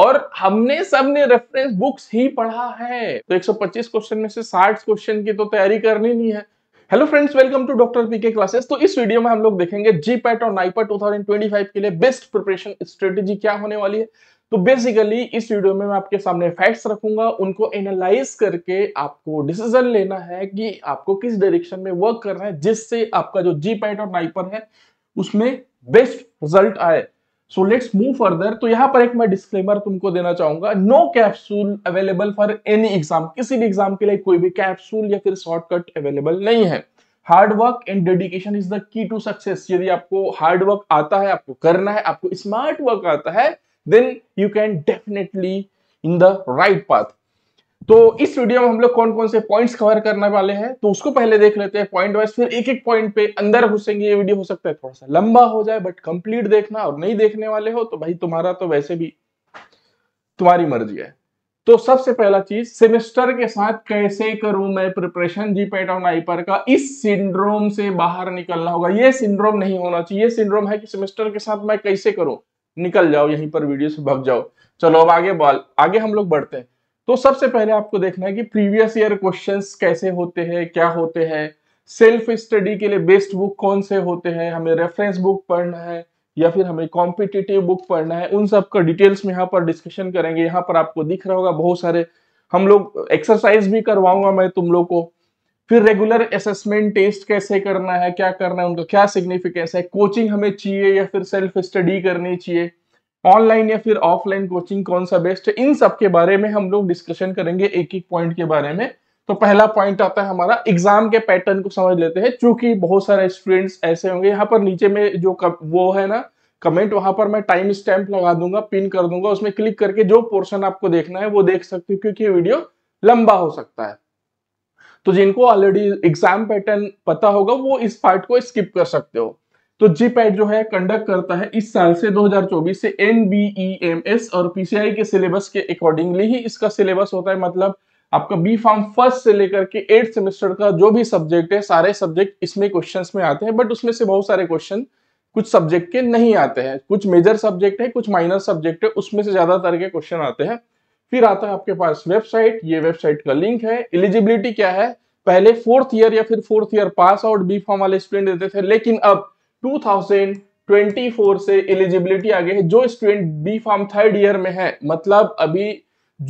और हमने सबने रेफरेंस बुक्स ही पढ़ा है तो 125 क्वेश्चन में से 60 क्वेश्चन की तो तैयारी करनी नहीं है hello friends welcome to doctor PK classes तो इस वीडियो में हम लोग देखेंगे जीपैट और नाइपर 2025 के लिए बेस्ट प्रिपरेशन स्ट्रेटेजी क्या होने वाली है तो बेसिकली इस वीडियो में मैं आपके सामने फैक्ट्स रखूंगा उनको एनालाइज करके आपको डिसीजन लेना है कि आपको किस डायरेक्शन में वर्क करना है जिससे आपका जो जी पैट और नाइपर है उसमें बेस्ट रिजल्ट आए सो लेट्स मूव फर्दर तो यहां पर एक मैं डिस्क्लेमर तुमको देना चाहूंगा no capsule available for any exam किसी भी एग्जाम के लिए कोई भी कैप्सूल या फिर शॉर्टकट अवेलेबल नहीं है hard work and dedication is the key to success यदि आपको हार्ड वर्क आता है आपको करना है आपको स्मार्ट वर्क आता है then you can definitely in the right path तो इस वीडियो में हम लोग कौन कौन से पॉइंट्स कवर करने वाले हैं तो उसको पहले देख लेते हैं पॉइंट वाइज फिर एक एक पॉइंट पे अंदर घुसेंगे ये वीडियो हो सकता है थोड़ा सा लंबा हो जाए बट कंप्लीट देखना और नहीं देखने वाले हो तो भाई तुम्हारा तो वैसे भी तुम्हारी मर्जी है तो सबसे पहला चीज सेमेस्टर के साथ कैसे करूं मैं प्रिपरेशन जी पैट ऑन आईपर का इस सिंड्रोम से बाहर निकलना होगा ये सिंड्रोम नहीं होना चाहिए ये सिंड्रोम है कि सेमेस्टर के साथ मैं कैसे करूं निकल जाओ यहीं पर वीडियो से भग जाओ चलो अब आगे बाल आगे हम लोग बढ़ते हैं तो सबसे पहले आपको देखना है कि प्रीवियस ईयर क्वेश्चंस कैसे होते हैं क्या होते हैं सेल्फ स्टडी के लिए बेस्ट बुक कौन से होते हैं हमें रेफरेंस बुक पढ़ना है या फिर हमें कॉम्पिटिटिव बुक पढ़ना है उन सब का डिटेल्स में यहाँ पर डिस्कशन करेंगे यहाँ पर आपको दिख रहा होगा बहुत सारे हम लोग एक्सरसाइज भी करवाऊंगा मैं तुम लोग को फिर रेगुलर असेसमेंट टेस्ट कैसे करना है क्या करना है उनका क्या सिग्निफिकेंस है कोचिंग हमें चाहिए या फिर सेल्फ स्टडी करनी चाहिए ऑनलाइन या फिर ऑफलाइन कोचिंग कौन सा बेस्ट है इन सब के बारे में हम लोग डिस्कशन करेंगे एक एक पॉइंट के बारे में तो पहला पॉइंट आता है हमारा एग्जाम के पैटर्न को समझ लेते हैं चूंकि बहुत सारे स्टूडेंट्स ऐसे होंगे यहाँ पर नीचे में जो कब वो है ना कमेंट वहां पर मैं टाइम स्टैम्प लगा दूंगा पिन कर दूंगा उसमें क्लिक करके जो पोर्शन आपको देखना है वो देख सकते हो क्योंकि वीडियो लंबा हो सकता है तो जिनको ऑलरेडी एग्जाम पैटर्न पता होगा वो इस पार्ट को स्किप कर सकते हो तो जीपैट जो है कंडक्ट करता है इस साल से 2024 से एनबीईएमएस e और पीसीआई के सिलेबस के अकॉर्डिंगली ही इसका सिलेबस होता है मतलब आपका बी फॉर्म फर्स्ट से लेकर के एट सेमेस्टर का जो भी सब्जेक्ट है सारे सब्जेक्ट इसमें क्वेश्चन में आते हैं बट उसमें से बहुत सारे क्वेश्चन कुछ सब्जेक्ट के नहीं आते हैं कुछ मेजर सब्जेक्ट है कुछ माइनर सब्जेक्ट है उसमें से ज्यादातर के क्वेश्चन आते हैं फिर आता है आपके पास वेबसाइट ये वेबसाइट का लिंक है एलिजिबिलिटी क्या है पहले फोर्थ ईयर या फिर fourth year pass out B pharm वाले स्टूडेंट देते थे लेकिन अब 2024 से एलिजिबिलिटी आ गई है जो student B pharm third year में है मतलब अभी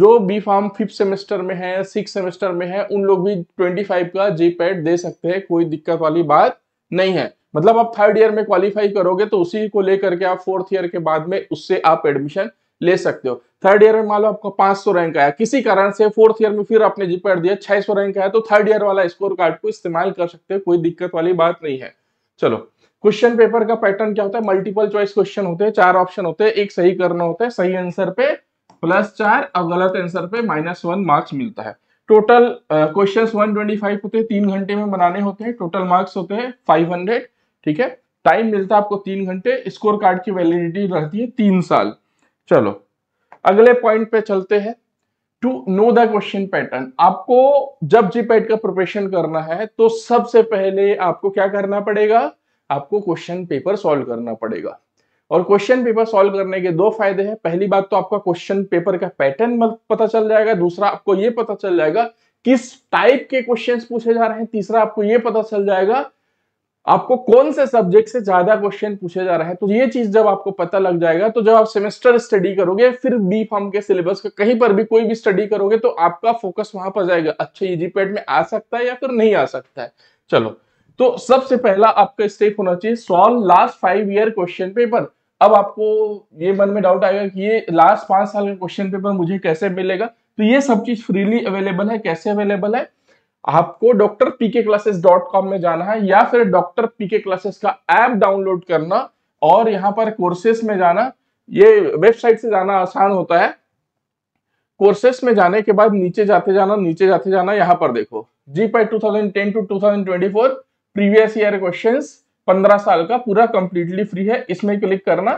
जो बी फार्म फिफ्थ सेमेस्टर में है सिक्स सेमेस्टर में है उन लोग भी 25 का जी पैड दे सकते हैं कोई दिक्कत वाली बात नहीं है मतलब आप थर्ड ईयर में क्वालिफाई करोगे तो उसी को लेकर के आप फोर्थ ईयर के बाद में उससे आप एडमिशन ले सकते हो थर्ड ईयर में मान लो आपका 500 रैंक आया किसी कारण से फोर्थ ईयर में फिर आपने जी पैड दिया 600 रैंक आया तो थर्ड ईयर वाला स्कोर कार्ड को इस्तेमाल कर सकते हो कोई दिक्कत वाली बात नहीं है चलो क्वेश्चन पेपर का पैटर्न क्या होता है मल्टीपल चॉइस क्वेश्चन होते हैं चार ऑप्शन होते हैं एक सही करना होता है सही आंसर पे प्लस चार और गलत आंसर पे माइनस वन मार्क्स मिलता है total question one twenty five होते हैं तीन घंटे में बनाने होते हैं टोटल मार्क्स होते हैं फाइव हंड्रेड ठीक है टाइम मिलता है आपको तीन घंटे स्कोर कार्ड की वैलिडिटी रहती है तीन साल चलो अगले पॉइंट पे चलते हैं to know the question pattern आपको जब जीपेट का प्रिपरेशन करना है तो सबसे पहले आपको क्या करना पड़ेगा आपको क्वेश्चन पेपर सॉल्व करना पड़ेगा और क्वेश्चन पेपर सॉल्व करने के दो फायदे हैं पहली बात तो आपका क्वेश्चन पेपर का पैटर्न पता चल जाएगा दूसरा आपको ये पता चल जाएगा किस टाइप के क्वेश्चन पूछे जा रहे हैं तीसरा आपको ये पता चल जाएगा आपको कौन से सब्जेक्ट से ज्यादा क्वेश्चन पूछे जा रहे हैं तो ये चीज जब आपको पता लग जाएगा तो जब आप सेमेस्टर स्टडी करोगे फिर बी फॉर्म के सिलेबस का कहीं पर भी कोई भी स्टडी करोगे तो आपका फोकस वहां पर जाएगा अच्छा ये जीपेट में आ सकता है या फिर नहीं आ सकता है चलो तो सबसे पहला आपका स्टेप होना चाहिए solve last five year question paper अब आपको ये मन में डाउट आएगा कि ये लास्ट पांच साल का क्वेश्चन पेपर मुझे कैसे मिलेगा तो ये सब चीज फ्रीली अवेलेबल है कैसे अवेलेबल है आपको doctor PK classes dot com में जाना है या फिर डॉक्टर पीके क्लासेस का ऐप डाउनलोड करना और यहाँ पर कोर्सेस में जाना ये वेबसाइट से जाना आसान होता है कोर्सेस में जाने के बाद नीचे जाते जाना नीचे जाते जाना यहाँ पर देखो GPAT two thousand ten to two thousand twenty four previous year questions 15 साल का पूरा कंप्लीटली फ्री है इसमें क्लिक करना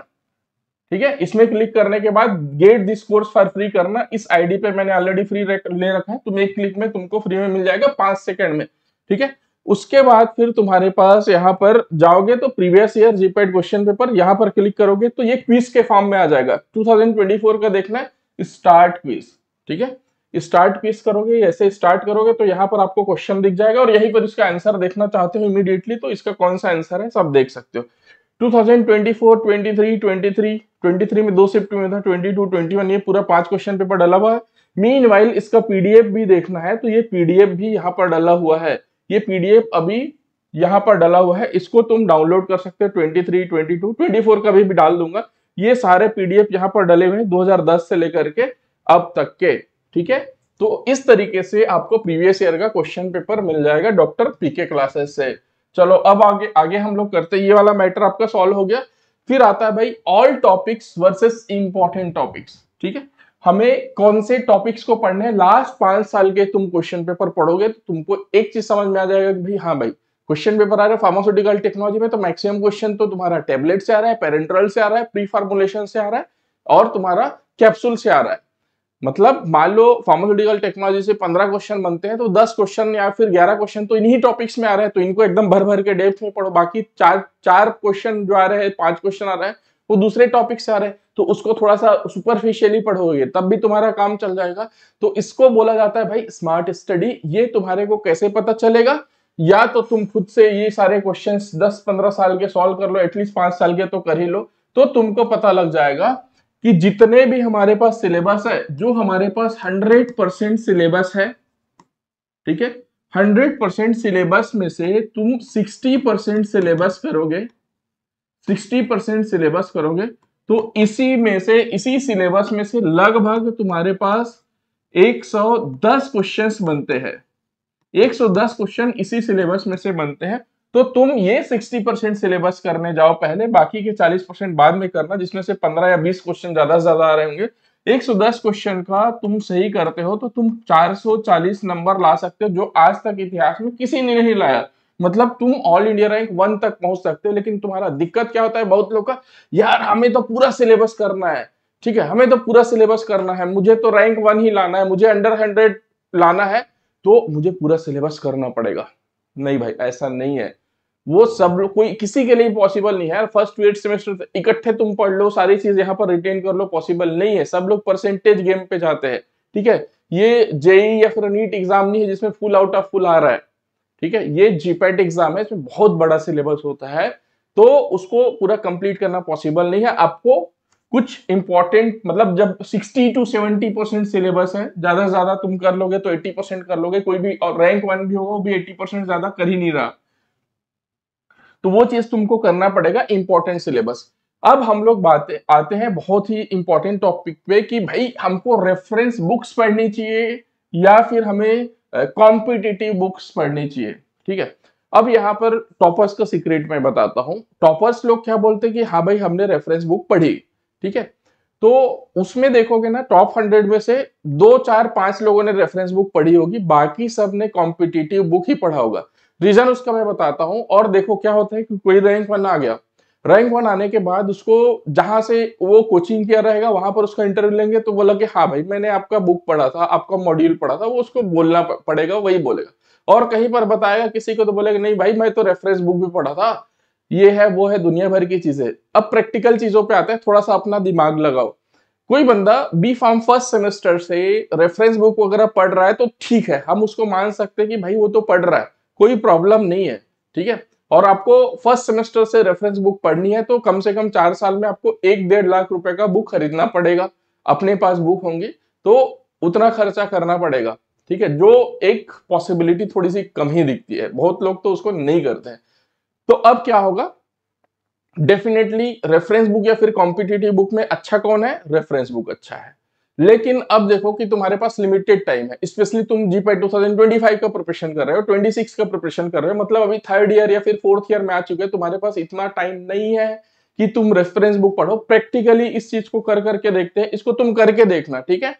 ठीक है इसमें क्लिक करने के बाद get this course for free करना इस आईडी पे मैंने ऑलरेडी फ्री ले रखा है तुम एक क्लिक में तुमको फ्री में मिल जाएगा पांच सेकंड में ठीक है उसके बाद फिर तुम्हारे पास यहाँ पर जाओगे तो previous year GPAT question paper यहाँ पर क्लिक करोगे तो ये क्विज के फॉर्म में आ जाएगा टू का देखना है स्टार्ट क्विज ठीक है स्टार्ट पीस करोगे ऐसे स्टार्ट करोगे तो यहाँ पर आपको क्वेश्चन दिख जाएगा और यहीं पर इसका आंसर देखना चाहते हो इमीडिएटली तो इसका कौन सा आंसर है सब देख सकते हो 2024, 23, 23, 23 में दो शिफ्ट में था 22, 21 ये पूरा पांच क्वेश्चन पेपर डला हुआ है मीन वाइल इसका पीडीएफ भी देखना है तो ये पीडीएफ भी यहाँ पर डला हुआ है ये पीडीएफ अभी यहाँ पर डला हुआ है इसको तुम डाउनलोड कर सकते हो twenty three twenty two twenty four का भी, भी डाल दूंगा ये सारे पीडीएफ यहाँ पर डले हुए हैं दो से लेकर के अब तक के ठीक है तो इस तरीके से आपको प्रीवियस ईयर का क्वेश्चन पेपर मिल जाएगा डॉक्टर पीके क्लासेस से चलो अब आगे आगे हम लोग करते ये वाला मैटर आपका सॉल्व हो गया फिर आता है भाई all topics versus important topics ठीक है हमें कौन से टॉपिक्स को पढ़ने हैं लास्ट पांच साल के तुम क्वेश्चन पेपर पढ़ोगे तो तुमको एक चीज समझ में आ जाएगा कि भाई हाँ भाई क्वेश्चन पेपर आ रहे फार्मास्यूटिकल टेक्नोलॉजी में तो मैक्सिमम क्वेश्चन तो तुम्हारा टेबलेट से आ रहा है पेरेंट्रल से आ रहा है प्री फार्मुलेशन से आ रहा है और तुम्हारा कैप्सूल से आ रहा है मतलब मान लो फार्मास्यूटिकल टेक्नोलॉजी से पंद्रह क्वेश्चन बनते हैं तो दस क्वेश्चन या फिर ग्यारह क्वेश्चन तो इन्हीं टॉपिक्स में आ रहे हैं तो इनको एकदम भर भर के डेप्थ में पढ़ो बाकी चार चार क्वेश्चन जो आ रहे हैं पांच क्वेश्चन आ रहे हैं वो दूसरे टॉपिक से आ रहे हैं तो उसको थोड़ा सा सुपरफिशियली पढ़ोगे तब भी तुम्हारा काम चल जाएगा तो इसको बोला जाता है भाई स्मार्ट स्टडी ये तुम्हारे को कैसे पता चलेगा या तो तुम खुद से ये सारे क्वेश्चन दस पंद्रह साल के सॉल्व कर लो एटलीस्ट पांच साल के तो कर ही लो तो तुमको पता लग जाएगा कि जितने भी हमारे पास सिलेबस है जो हमारे पास हंड्रेड परसेंट सिलेबस है ठीक है हंड्रेड परसेंट सिलेबस में से तुम सिक्सटी परसेंट सिलेबस करोगे सिक्सटी परसेंट सिलेबस करोगे तो इसी में से इसी सिलेबस में से लगभग तुम्हारे पास 110 क्वेश्चंस बनते हैं 110 क्वेश्चन इसी सिलेबस में से बनते हैं तो तुम ये 60 परसेंट सिलेबस करने जाओ पहले बाकी के 40 परसेंट बाद में करना जिसमें से 15 या 20 क्वेश्चन ज्यादा से ज्यादा आ रहे होंगे 110 क्वेश्चन का तुम सही करते हो तो तुम 440 नंबर ला सकते हो जो आज तक इतिहास में किसी ने नहीं लाया मतलब तुम ऑल इंडिया रैंक वन तक पहुंच सकते हो लेकिन तुम्हारा दिक्कत क्या होता है बहुत लोग का यार हमें तो पूरा सिलेबस करना है ठीक है हमें तो पूरा सिलेबस करना है मुझे तो रैंक वन ही लाना है मुझे अंडर हंड्रेड लाना है तो मुझे पूरा सिलेबस करना पड़ेगा नहीं भाई ऐसा नहीं है वो सब कोई किसी के लिए पॉसिबल नहीं है फर्स्ट टू एट सेमेस्टर इकट्ठे तुम पढ़ लो सारी चीज यहाँ पर रिटेन कर लो पॉसिबल नहीं है सब लोग परसेंटेज गेम पे जाते हैं ठीक है ये जेई या फिर नीट एग्जाम नहीं है जिसमें फुल आउट ऑफ फुल आ रहा है ठीक है ये जीपेट एग्जाम है इसमें बहुत बड़ा सिलेबस होता है तो उसको पूरा कंप्लीट करना पॉसिबल नहीं है आपको कुछ इंपॉर्टेंट मतलब जब 60 टू 70 परसेंट सिलेबस है ज्यादा से ज्यादा तुम कर लोगे तो 80 परसेंट कर लोगे कोई भी और रैंक वन भी होगा वो भी 80 परसेंट ज्यादा कर ही नहीं रहा तो वो चीज तुमको करना पड़ेगा इंपॉर्टेंट सिलेबस अब हम लोग बात आते हैं बहुत ही इंपॉर्टेंट टॉपिक पे कि भाई हमको रेफरेंस बुक्स पढ़नी चाहिए या फिर हमें कॉम्पिटिटिव बुक्स पढ़नी चाहिए ठीक है अब यहाँ पर टॉपर्स का सीक्रेट मैं बताता हूँ टॉपर्स लोग क्या बोलते हैं कि हाँ भाई हमने रेफरेंस बुक पढ़ी ठीक है तो उसमें देखोगे ना टॉप हंड्रेड में से दो चार पांच लोगों ने रेफरेंस बुक पढ़ी होगी बाकी सब ने कॉम्पिटिटिव बुक ही पढ़ा होगा रीजन उसका मैं बताता हूं और देखो क्या होता है कि कोई रैंक वन आ गया रैंक वन आने के बाद उसको जहां से वो कोचिंग किया रहेगा वहां पर उसका इंटरव्यू लेंगे तो बोला कि हाँ भाई मैंने आपका बुक पढ़ा था आपका मॉड्यूल पढ़ा था वो उसको बोलना पड़ेगा वही बोलेगा और कहीं पर बताएगा किसी को तो बोलेगा नहीं भाई मैं तो रेफरेंस बुक भी पढ़ा था ये है वो है दुनिया भर की चीजें अब प्रैक्टिकल चीजों पर आते हैं थोड़ा सा अपना दिमाग लगाओ कोई बंदा बी फॉर्म फर्स्ट सेमेस्टर से रेफरेंस बुक वगैरह पढ़ रहा है तो ठीक है हम उसको मान सकते हैं कि भाई वो तो पढ़ रहा है कोई प्रॉब्लम नहीं है ठीक है और आपको फर्स्ट सेमेस्टर से रेफरेंस बुक पढ़नी है तो कम से कम चार साल में आपको एक डेढ़ लाख रुपए का बुक खरीदना पड़ेगा अपने पास बुक होंगी तो उतना खर्चा करना पड़ेगा ठीक है जो एक पॉसिबिलिटी थोड़ी सी कम ही दिखती है बहुत लोग तो उसको नहीं करते हैं तो अब क्या होगा डेफिनेटली रेफरेंस बुक या फिर कॉम्पिटेटिव बुक में अच्छा कौन है रेफरेंस बुक अच्छा है लेकिन अब देखो कि तुम्हारे पास लिमिटेड टाइम है स्पेशली तुम जी पाई टू का प्रिपरेशन कर रहे हो 26 का प्रिपरेशन कर रहे हो मतलब अभी थर्ड ईयर या फिर फोर्थ ईयर में आ चुके हैं तुम्हारे पास इतना टाइम नहीं है कि तुम रेफरेंस बुक पढ़ो प्रैक्टिकली इस चीज को कर करके देखते हैं इसको तुम करके देखना ठीक है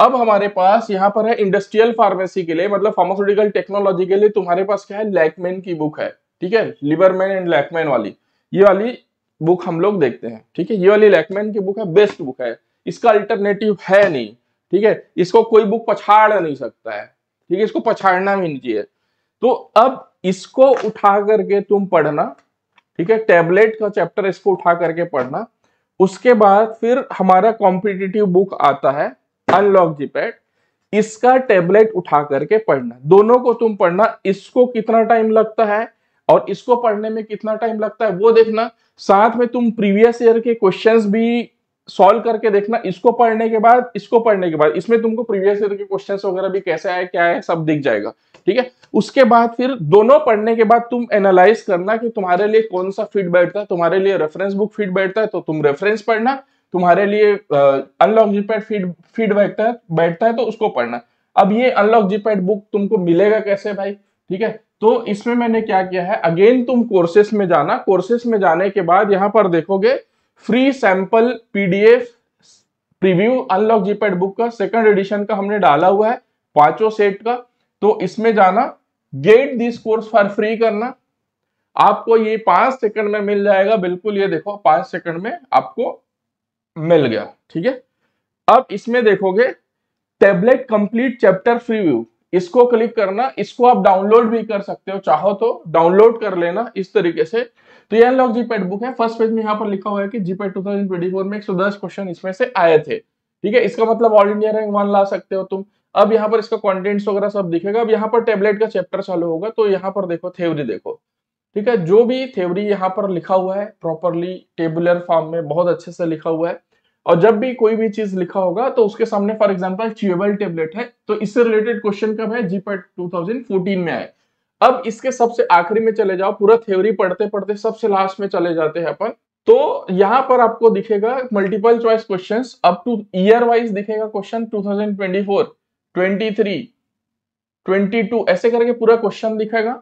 अब हमारे पास यहाँ पर है इंडस्ट्रियल फार्मेसी के लिए मतलब फार्मास्यूटिकल टेक्नोलॉजी के लिए तुम्हारे पास क्या है लैकमैन की बुक है ठीक है लिबरमैन एंड लैकमैन वाली ये वाली बुक हम लोग देखते हैं ठीक है ये वाली लैकमैन की बुक है बेस्ट बुक है इसका अल्टरनेटिव है नहीं ठीक है इसको कोई बुक पछाड़ नहीं सकता है ठीक है इसको पछाड़ना भी नहीं चाहिए तो अब इसको उठा करके तुम पढ़ना ठीक है टेबलेट का चैप्टर इसको उठा करके पढ़ना उसके बाद फिर हमारा कॉम्पिटिटिव बुक आता है अनलॉक जीपैड इसका टेबलेट उठा करके पढ़ना दोनों को तुम पढ़ना इसको कितना टाइम लगता है और इसको पढ़ने में कितना टाइम लगता है वो देखना साथ में तुम प्रीवियस ईयर के क्वेश्चंस भी सॉल्व करके देखना इसको पढ़ने के बाद इसको पढ़ने के बाद इसमें तुमको प्रीवियस ईयर के क्वेश्चंस वगैरह भी कैसे आए क्या है सब दिख जाएगा ठीक है उसके बाद फिर दोनों पढ़ने के बाद तुम एनालाइज करना कि तुम्हारे लिए कौन सा फिट बैठता है तुम्हारे लिए रेफरेंस बुक फिट बैठता है तो तुम रेफरेंस पढ़ना तुम्हारे लिए अनलॉक जीपैड फीड फीड बैठता है बैठता है तो उसको पढ़ना अब ये अनलॉक जीपैड बुक तुमको मिलेगा कैसे भाई ठीक है तो इसमें मैंने क्या किया है अगेन तुम कोर्सेस में जाना कोर्सेस में जाने के बाद यहाँ पर देखोगे free sample PDF preview unlock GPAT book का सेकंड एडिशन का हमने डाला हुआ है पांचों सेट का तो इसमें जाना get this course for free करना आपको ये पांच सेकंड में मिल जाएगा बिल्कुल ये देखो पांच सेकंड में आपको मिल गया ठीक है अब इसमें देखोगे टेबलेट कंप्लीट चैप्टर व्यू इसको क्लिक करना इसको आप डाउनलोड भी कर सकते हो चाहो तो डाउनलोड कर लेना इस तरीके से तो ये अनलॉक जीपेट बुक है फर्स्ट पेज में यहाँ पर लिखा हुआ है कि जीपेट 2024 में 110 क्वेश्चन इसमें से आए थे ठीक है इसका मतलब ऑल इंडिया रैंक वन ला सकते हो तुम अब यहाँ पर इसका कॉन्टेंट्स वगैरह सब दिखेगा अब यहाँ पर टेबलेट का चैप्टर चालू होगा तो यहाँ पर देखो थ्योरी देखो ठीक है जो भी थ्योरी यहाँ पर लिखा हुआ है प्रॉपरली टेबुलर फॉर्म में बहुत अच्छे से लिखा हुआ है और जब भी कोई भी चीज लिखा होगा तो उसके सामने फॉर एग्जांपल चीएबल टेबलेट है तो इससे रिलेटेड क्वेश्चन कब है जीपेट 2014 में आए अब इसके सबसे आखिरी में चले जाओ पूरा थ्योरी पढ़ते पढ़ते सबसे लास्ट में चले जाते हैं अपन तो यहाँ पर आपको दिखेगा multiple choice question up to year wise दिखेगा क्वेश्चन 2024, 23, 22 ऐसे करके पूरा क्वेश्चन दिखेगा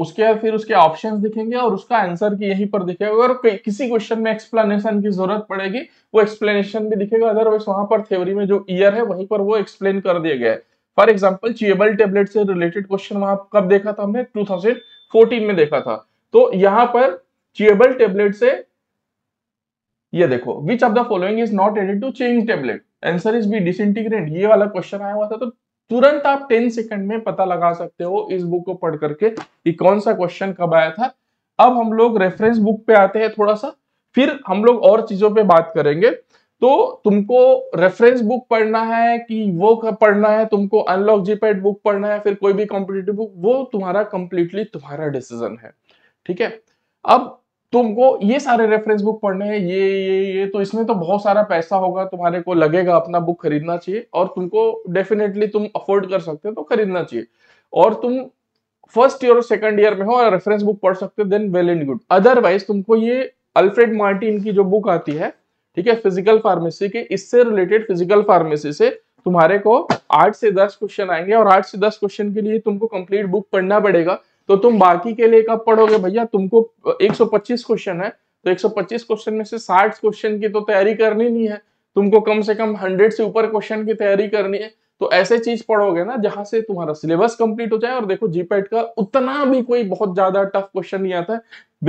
उसके बाद फिर उसके ऑप्शंस दिखेंगे और उसका आंसर की यहीं पर दिखेगा अगर किसी क्वेश्चन में एक्सप्लेनेशन की जरूरत पड़ेगी वो एक्सप्लेनेशन भी दिखेगा अदरवाइज वहां पर थ्योरी में जो ईयर है वहीं पर वो एक्सप्लेन कर दिया गया है फॉर एग्जाम्पल चेबल टेबलेट से रिलेटेड क्वेश्चन वहां कब देखा था हमने 2014 में देखा था तो यहां पर चेबल टेबलेट से ये देखो which of the following is not added to change tablet answer is B this ये वाला क्वेश्चन आया हुआ था तो तुरंत आप 10 सेकंड में पता लगा सकते हो इस बुक को पढ़ करके कि कौन सा क्वेश्चन कब आया था अब हम लोग रेफरेंस बुक पे आते हैं थोड़ा सा फिर हम लोग और चीजों पे बात करेंगे तो तुमको रेफरेंस बुक पढ़ना है कि वो पढ़ना है तुमको अनलॉक जीपैड बुक पढ़ना है फिर कोई भी कॉम्पिटेटिव बुक वो तुम्हारा कंप्लीटली तुम्हारा डिसीजन है ठीक है अब तुमको ये सारे रेफरेंस बुक पढ़ने हैं ये ये ये तो इसमें तो बहुत सारा पैसा होगा तुम्हारे को लगेगा अपना बुक खरीदना चाहिए और तुमको डेफिनेटली तुम अफोर्ड कर सकते हो तो खरीदना चाहिए और तुम फर्स्ट ईयर और सेकंड ईयर में हो और रेफरेंस बुक पढ़ सकते हो then well and good otherwise तुमको ये अल्फ्रेड मार्टिन की जो बुक आती है ठीक है फिजिकल फार्मेसी के इससे रिलेटेड फिजिकल फार्मेसी से तुम्हारे को आठ से दस क्वेश्चन आएंगे और आठ से दस क्वेश्चन के लिए तुमको कंप्लीट बुक पढ़ना पड़ेगा तो तुम बाकी के लिए कब पढ़ोगे भैया तुमको 125 क्वेश्चन है तो 125 क्वेश्चन में से 60 क्वेश्चन की तो तैयारी करनी नहीं है तुमको कम से कम 100 से ऊपर क्वेश्चन की तैयारी करनी है तो ऐसे चीज पढ़ोगे ना जहां से तुम्हारा सिलेबस कंप्लीट हो जाए और देखो जीपेट का उतना भी कोई बहुत ज्यादा टफ क्वेश्चन नहीं आता है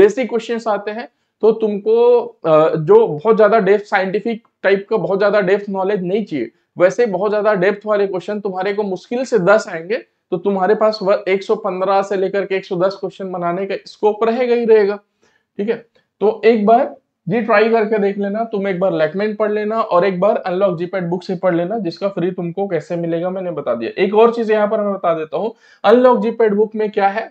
बेसिक क्वेश्चन आते हैं तो तुमको जो बहुत ज्यादा डेप्थ साइंटिफिक टाइप का बहुत ज्यादा डेप्थ नॉलेज नहीं चाहिए वैसे बहुत ज्यादा डेप्थ वाले क्वेश्चन तुम्हारे को मुश्किल से दस आएंगे तो तुम्हारे पास 115 से लेकर के 110 क्वेश्चन बनाने का स्कोप रहेगा ही रहेगा ठीक है तो एक बार जी ट्राई करके देख लेना तुम एक बार लेकमेंट पढ़ लेना और एक बार अनलॉक जीपैड बुक से पढ़ लेना जिसका फ्री तुमको कैसे मिलेगा मैंने बता दिया एक और चीज यहाँ पर मैं बता देता हूँ अनलॉक जीपैड बुक में क्या है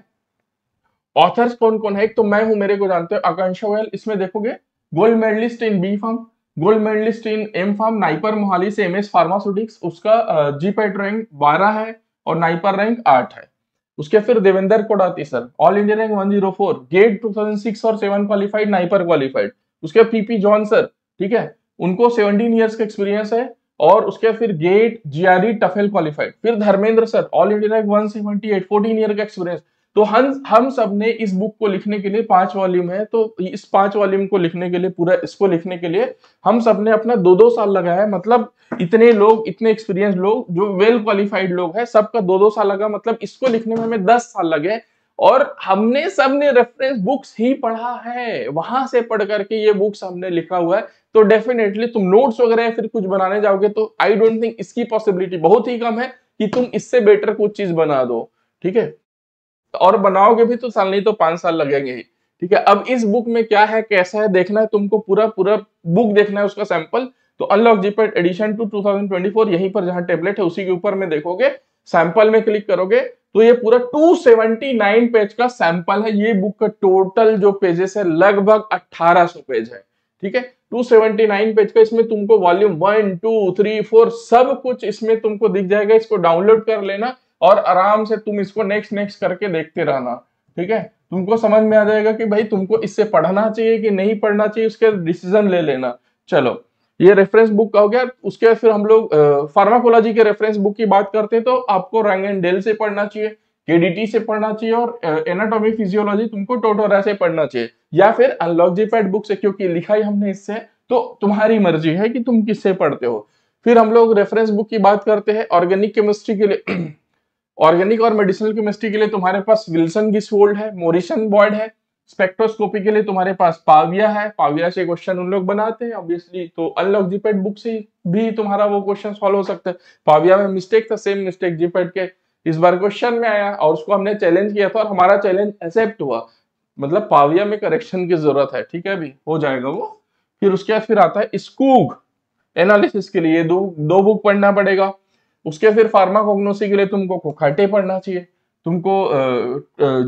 ऑथर्स कौन कौन है एक तो मैं हूं मेरे को जानते हो आकांक्षा गोयल इसमें देखोगे gold medalist in B pharm gold medalist in M pharm NIPER Mohali से एम एस फार्मास्यूटिक्स उसका जीपेट रैंक बारह है और नाइपर रैंक आठ है उसके फिर Devendra Kodati sir all India rank four GATE six और सेवन क्वालिफाइड नाइपर क्वालिफाइड उसके पीपी जॉन सर ठीक है उनको सेवनटीन ईयर्स का एक्सपीरियंस है और उसके फिर गेट जीआरई टफेल क्वालिफाइड फिर Dharmendra sir all India rank one seventy eight fourteen year का एक्सपीरियंस तो हम हम सब ने इस बुक को लिखने के लिए पांच वॉल्यूम है तो इस पांच वॉल्यूम को लिखने के लिए पूरा इसको लिखने के लिए हम सब ने अपना दो दो साल लगाया है मतलब इतने लोग इतने एक्सपीरियंस लोग जो वेल क्वालिफाइड लोग हैं सबका दो दो साल लगा मतलब इसको लिखने में हमें दस साल लगे और हमने सब ने रेफरेंस बुक्स ही पढ़ा है वहां से पढ़ करके ये बुक्स हमने लिखा हुआ है तो डेफिनेटली तुम नोट्स वगैरह फिर कुछ बनाने जाओगे तो आई डोंट थिंक इसकी पॉसिबिलिटी बहुत ही कम है कि तुम इससे बेटर कुछ चीज बना दो ठीक है और बनाओगे भी तो साल नहीं तो पांच साल लगेंगे ही ठीक है अब इस बुक में क्या है कैसा है देखना है तुमको पूरा पूरा बुक देखना है उसका सैंपल तो अनलॉक जीपेड एडिशन टू 2024 यहीं पर जहां टेबलेट है उसी के ऊपर में देखोगे सैंपल में क्लिक करोगे तो ये पूरा 279 पेज का सैंपल है ये बुक का टोटल जो पेजेस है लगभग 1800 पेज है ठीक है 279 पेज का इसमें तुमको volume one two three four सब कुछ इसमें तुमको दिख जाएगा इसको डाउनलोड कर लेना और आराम से तुम इसको नेक्स्ट नेक्स्ट करके देखते रहना ठीक है तुमको समझ में आ जाएगा कि भाई तुमको इससे पढ़ना चाहिए कि नहीं पढ़ना चाहिए उसके डिसीजन ले लेना चलो ये रेफरेंस बुक का हो गया उसके फिर हम लोग फार्माकोलॉजी के रेफरेंस बुक की बात करते हैं तो आपको रंग एंड डेल से पढ़ना चाहिए केडीटी से पढ़ना चाहिए और एनाटॉमी फिजियोलॉजी तुमको टोटोरा से पढ़ना चाहिए या फिर अनलॉजी पैड बुक से क्योंकि लिखा ही हमने इससे तो तुम्हारी मर्जी है कि तुम किससे पढ़ते हो फिर हम लोग रेफरेंस बुक की बात करते हैं ऑर्गेनिक केमिस्ट्री के लिए ऑर्गेनिक और मेडिसिनल केमिस्ट्री के लिए तुम्हारे पास विल्सन गिस्वोल्ड है मोरिशन बॉयड है स्पेक्ट्रोस्कोपी के लिए तुम्हारे पास पाविया है पाविया से क्वेश्चन उन लोग बनाते हैं ऑब्वियसली तो अनलॉक जीपेड बुक से भी तुम्हारा वो क्वेश्चन सॉल्व हो सकता है पाविया में मिस्टेक था सेम मिस्टेक जीपेड के इस बार क्वेश्चन में आया और उसको हमने चैलेंज किया था और हमारा चैलेंज एक्सेप्ट हुआ मतलब पाविया में करेक्शन की जरूरत है ठीक है अभी हो जाएगा वो फिर उसके बाद फिर आता है स्कूग एनालिसिस के लिए दो दो बुक पढ़ना पड़ेगा उसके फिर फार्माकोग्नोसी के लिए तुमको कोखाटे पढ़ना चाहिए तुमको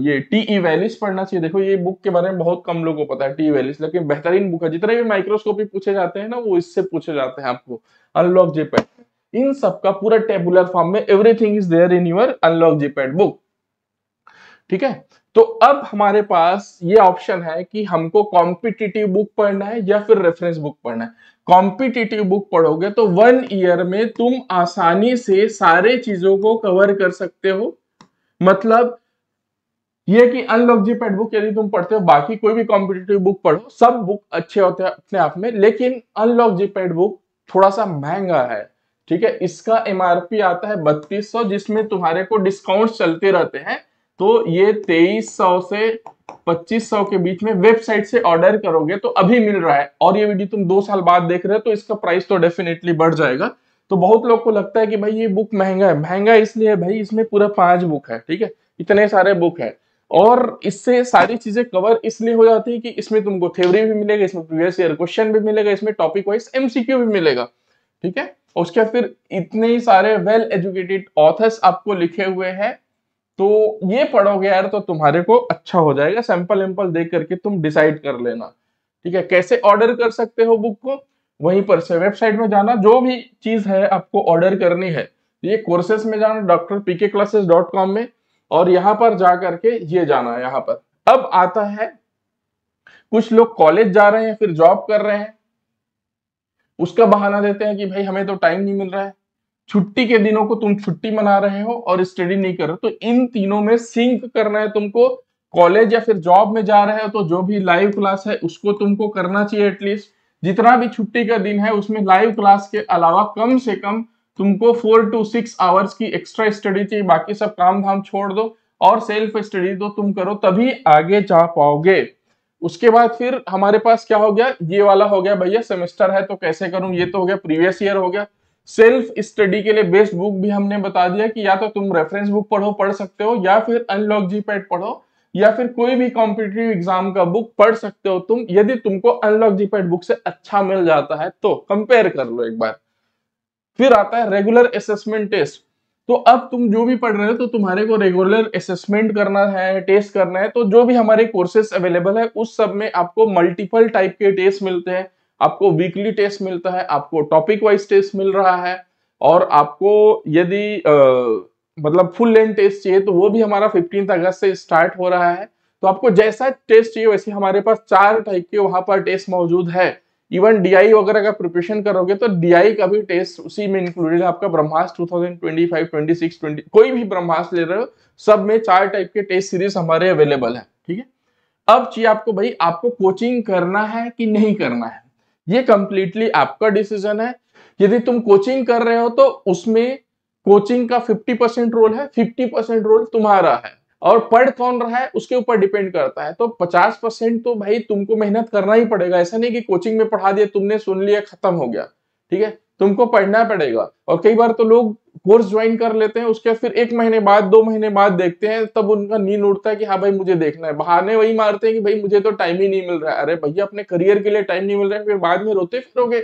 ये टी ई वैलिस पढ़ना चाहिए देखो ये बुक के बारे में बहुत कम लोगों को पता है टी वैलिस लेकिन बेहतरीन बुक है जितने भी माइक्रोस्कोपी पूछे जाते हैं ना वो इससे पूछे जाते हैं आपको अनलॉक जीपैड इन सब का पूरा टेबुलर फॉर्म में everything is there in your unlock GPAT book ठीक है तो अब हमारे पास ये ऑप्शन है कि हमको कॉम्पिटिटिव बुक पढ़ना है या फिर रेफरेंस बुक पढ़ना है कॉम्पिटिटिव बुक पढ़ोगे तो वन ईयर में तुम आसानी से सारे चीजों को कवर कर सकते हो मतलब ये कि अनलॉक जी पेड बुक यदि तुम पढ़ते हो बाकी कोई भी कॉम्पिटेटिव बुक पढ़ो सब बुक अच्छे होते हैं अपने आप में लेकिन अनलॉक जी पेड बुक थोड़ा सा महंगा है ठीक है इसका एमआरपी आता है बत्तीस सौ जिसमें तुम्हारे को डिस्काउंट चलते रहते हैं तो ये तेईस सौ से पच्चीस सौ के बीच में वेबसाइट से ऑर्डर करोगे तो अभी मिल रहा है और ये वीडियो तुम दो साल बाद देख रहे हो तो इसका प्राइस तो डेफिनेटली बढ़ जाएगा तो बहुत लोग को लगता है कि भाई ये बुक महंगा है महंगा इसलिए है भाई इसमें पूरा पांच बुक है ठीक है इतने सारे बुक है और इससे सारी चीजें कवर इसलिए हो जाती है कि इसमें तुमको थ्योरी भी मिलेगा इसमें प्रीवियस ईयर क्वेश्चन भी मिलेगा इसमें टॉपिक वाइज एमसीक्यू भी मिलेगा ठीक है उसके बाद फिर इतने ही सारे वेल एजुकेटेड ऑथर्स आपको लिखे हुए हैं तो ये पढ़ोगे यार तो तुम्हारे को अच्छा हो जाएगा सैंपल एम्पल देख करके तुम डिसाइड कर लेना ठीक है कैसे ऑर्डर कर सकते हो बुक को वहीं पर से वेबसाइट में जाना जो भी चीज है आपको ऑर्डर करनी है ये कोर्सेस में जाना doctor PK classes dot com में और यहाँ पर जा करके ये जाना यहाँ पर अब आता है कुछ लोग कॉलेज जा रहे हैं फिर जॉब कर रहे हैं उसका बहाना देते हैं कि भाई हमें तो टाइम नहीं मिल रहा है छुट्टी के दिनों को तुम छुट्टी मना रहे हो और स्टडी नहीं कर रहे हो तो इन तीनों में सिंक करना है तुमको कॉलेज या फिर जॉब में जा रहे हो तो जो भी लाइव क्लास है उसको तुमको करना चाहिए एटलीस्ट जितना भी छुट्टी का दिन है उसमें लाइव क्लास के अलावा कम से कम तुमको फोर टू सिक्स आवर्स की एक्स्ट्रा स्टडी चाहिए बाकी सब काम धाम छोड़ दो और सेल्फ स्टडी तो तुम करो तभी आगे जा पाओगे उसके बाद फिर हमारे पास क्या हो गया ये वाला हो गया भैया सेमेस्टर है तो कैसे करूं ये तो हो गया प्रीवियस ईयर हो गया सेल्फ स्टडी के लिए बेस्ट बुक भी हमने बता दिया कि या तो तुम रेफरेंस बुक पढ़ो पढ़ सकते हो या फिर अनलॉक जी पैड पढ़ो या फिर कोई भी कॉम्पिटेटिव एग्जाम का बुक पढ़ सकते हो तुम यदि तुमको अनलॉक जी पैड बुक से अच्छा मिल जाता है तो कंपेयर कर लो एक बार फिर आता है रेगुलर असेसमेंट टेस्ट तो अब तुम जो भी पढ़ रहे हो तो तुम्हारे को रेगुलर असेसमेंट करना है टेस्ट करना है तो जो भी हमारे कोर्सेस अवेलेबल है उस सब में आपको मल्टीपल टाइप के टेस्ट मिलते हैं आपको वीकली टेस्ट मिलता है आपको टॉपिक वाइज टेस्ट मिल रहा है और आपको यदि मतलब फुल लेंथ टेस्ट चाहिए तो वो भी हमारा फिफ्टीन अगस्त से स्टार्ट हो रहा है तो आपको जैसा टेस्ट चाहिए वैसे हमारे पास चार टाइप के वहां पर टेस्ट मौजूद है इवन डीआई वगैरह का प्रिपरेशन करोगे तो डीआई का भी टेस्ट उसी में इंक्लूडेड है आपका ब्रह्मास्त्र 2025, 26, 20 कोई भी ब्रह्मास्त्र ले रहे हो सब में चार टाइप के टेस्ट सीरीज हमारे अवेलेबल है ठीक है अब चाहिए आपको भाई आपको कोचिंग करना है कि नहीं करना है ये कंप्लीटली आपका डिसीजन है यदि तुम कोचिंग कर रहे हो तो उसमें कोचिंग का 50 परसेंट रोल है 50 परसेंट रोल तुम्हारा है और पढ़ कौन रहा है उसके ऊपर डिपेंड करता है तो 50 परसेंट तो भाई तुमको मेहनत करना ही पड़ेगा ऐसा नहीं कि कोचिंग में पढ़ा दिया तुमने सुन लिया खत्म हो गया ठीक है तुमको पढ़ना पड़ेगा और कई बार तो लोग कोर्स ज्वाइन कर लेते हैं उसके फिर एक महीने बाद दो महीने बाद देखते हैं तब उनका नींद उठता है कि हाँ भाई मुझे देखना है बहाने वही मारते हैं कि भाई मुझे तो टाइम ही नहीं मिल रहा है अरे भैया अपने करियर के लिए टाइम नहीं मिल रहा है फिर बाद में रोते फिरोगे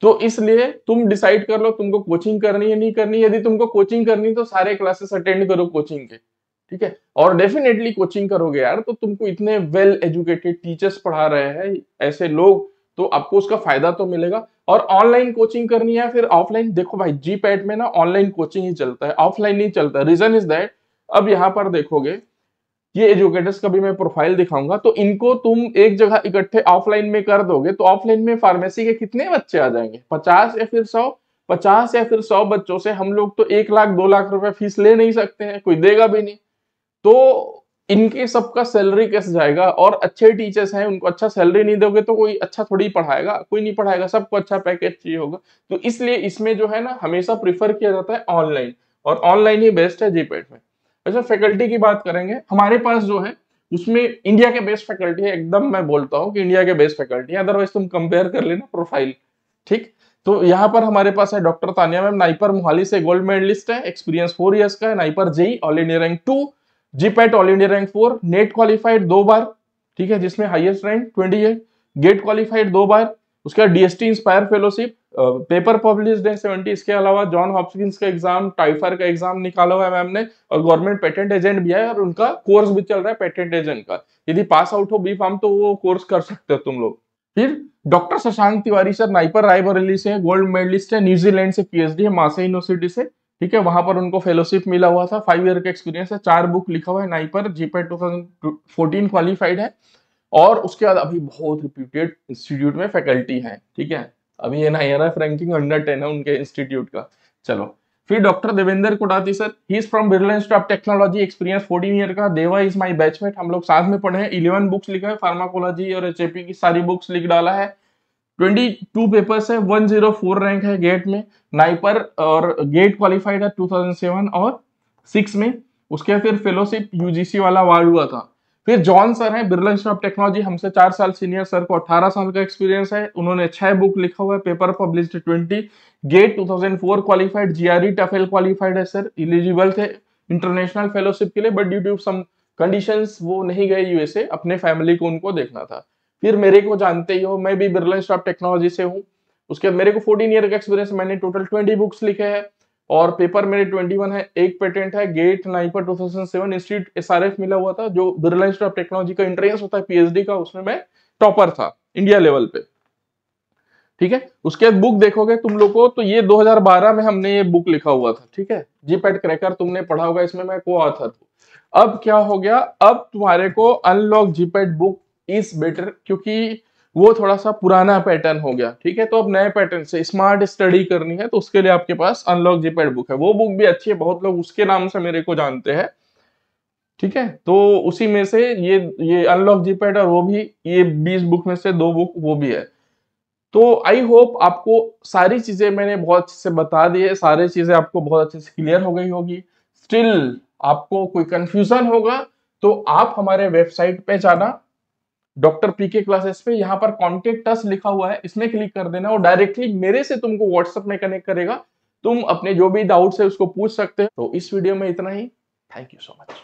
तो इसलिए तुम डिसाइड कर लो तुमको कोचिंग करनी है नहीं करनी यदि तुमको कोचिंग करनी तो सारे क्लासेस अटेंड करो कोचिंग के ठीक है और डेफिनेटली कोचिंग करोगे यार तो तुमको इतने वेल एजुकेटेड टीचर्स पढ़ा रहे हैं ऐसे लोग तो आपको उसका फायदा तो मिलेगा और ऑनलाइन कोचिंग करनी है फिर ऑफलाइन देखो भाई जी पैड में ना ऑनलाइन कोचिंग ही चलता है ऑफलाइन नहीं चलता रीजन इज दैट अब यहाँ पर देखोगे ये एजुकेटर्स का भी मैं प्रोफाइल दिखाऊंगा तो इनको तुम एक जगह इकट्ठे ऑफलाइन में कर दोगे तो ऑफलाइन में फार्मेसी के कितने बच्चे आ जाएंगे पचास या फिर सौ पचास या फिर सौ बच्चों से हम लोग तो एक लाख दो लाख रुपए फीस ले नहीं सकते हैं कोई देगा भी नहीं तो इनके सबका सैलरी कैसे जाएगा और अच्छे टीचर्स हैं उनको अच्छा सैलरी नहीं दोगे तो कोई अच्छा थोड़ी पढ़ाएगा कोई नहीं पढ़ाएगा सबको अच्छा पैकेज चाहिए होगा तो इसलिए इसमें जो है ना हमेशा प्रिफर किया जाता है ऑनलाइन और ऑनलाइन ही बेस्ट है जीपेट में अच्छा फैकल्टी की बात करेंगे हमारे पास जो है उसमें इंडिया के बेस्ट फैकल्टी है एकदम मैं बोलता हूँ कि इंडिया के बेस्ट फैकल्टी है अदरवाइज तुम कंपेयर कर लेना प्रोफाइल ठीक तो यहाँ पर हमारे पास है डॉक्टर तानिया मैम नाइपर मोहाली से गोल्ड मेडलिस्ट है एक्सपीरियंस फोर इयर्स का है NIPER JEE all India rank two GPAT all India rank four NET qualified दो बार ठीक है जिसमें highest rank twenty eight GATE qualified दो बार उसके बाद DST INSPIRE fellowship paper publish है सेवेंटी इसके अलावा जॉन हॉपकिंस का एग्जाम टाइफर का एग्जाम निकाला हुआ है मैम ने और गवर्नमेंट पेटेंट एजेंट भी है और उनका कोर्स भी चल रहा है पेटेंट एजेंट का यदि पास आउट हो बी फार्म तो वो कोर्स कर सकते हो तुम लोग फिर डॉक्टर शशांक तिवारी सर नाइपर रायबरेली से गोल्ड मेडलिस्ट है न्यूजीलैंड से पीएचडी है मासे यूनिवर्सिटी से ठीक है वहां पर उनको फेलोशिप मिला हुआ था फाइव ईयर का एक्सपीरियंस है चार बुक लिखा हुआ है NIPER GPAT two thousand fourteen qualified है और उसके बाद अभी बहुत रिप्यूटेड इंस्टीट्यूट में फैकल्टी है ठीक है अभी ये ना एनआईआरएफ रैंकिंग अंडर टेन है उनके इंस्टीट्यूट का चलो फिर doctor Devendra Kutati sir he is from Birla institute of technology experience fourteen year का देवा इज माई बैचमेट हम लोग साथ में पढ़े हैं इलेवन बुक्स लिखा है फार्माकोलॉजी और एच की सारी बुक्स लिख डाला है ट्वेंटी टू पेपर्स है वन जीरो फोर रैंक है गेट में नाइपर और गेट क्वालिफाइड है टू थाउजेंड सेवन और सिक्स में उसके फिर फेलोशिप यूजीसी वाला अवार्ड हुआ था फिर जॉन सर है बिरला ऑफ टेक्नोलॉजी हमसे चार साल सीनियर सर को अठारह साल का एक्सपीरियंस है उन्होंने छह बुक लिखा हुआ है paper publish twenty GATE 2004 qualified GRE TOEFL qualified है सर इलिजिबल थे इंटरनेशनल फेलोशिप के लिए but due to some conditions वो नहीं गए यूएसए अपने फैमिली को उनको देखना था फिर मेरे को जानते ही हो मैं भी बिरला इंस्टीट्यूट ऑफ टेक्नोलॉजी से हूँ उसके बाद मेरे को फोर्टीन ईयर का एक्सपीरियंस मैंने टोटल ट्वेंटी बुक्स लिखे हैं और पेपर मेरे 21 है एक पेटेंट है गेट नाइपर 2007 इंस्टीट्यूट एसआरएफ मिला हुआ था जो बिरला इंस्टीट्यूट ऑफ टेक्नोलॉजी का इंट्रेंस होता है पीएचडी का उसमें मैं टॉपर था इंडिया लेवल पे ठीक है उसके बाद बुक देखोगे तुम लोग को तो ये 2012 में हमने ये बुक लिखा हुआ था ठीक है जी पैट क्रैकर तुमने पढ़ा होगा इसमें मैं को आता था अब क्या हो गया अब तुम्हारे को unlock GPAT book is better क्योंकि वो थोड़ा सा पुराना पैटर्न हो गया ठीक है तो अब नए पैटर्न से स्मार्ट स्टडी करनी है तो उसके लिए आपके पास अनलॉक जीपैड बुक है वो बुक भी अच्छी है बहुत लोग उसके नाम से मेरे को जानते हैं ठीक है तो उसी में से ये ये अनलॉक जीपैड और वो भी ये बीस बुक में से दो बुक वो भी है तो आई होप आपको सारी चीजें मैंने बहुत अच्छे से बता दी है सारी चीजें आपको बहुत अच्छे से क्लियर हो गई होगी स्टिल आपको कोई कंफ्यूजन होगा तो आप हमारे वेबसाइट पे जाना डॉक्टर पीके क्लासेस पे यहाँ पर कॉन्टेक्ट टस लिखा हुआ है इसमें क्लिक कर देना और डायरेक्टली मेरे से तुमको व्हाट्सएप में कनेक्ट करेगा तुम अपने जो भी डाउट्स है उसको पूछ सकते हो तो इस वीडियो में इतना ही थैंक यू सो मच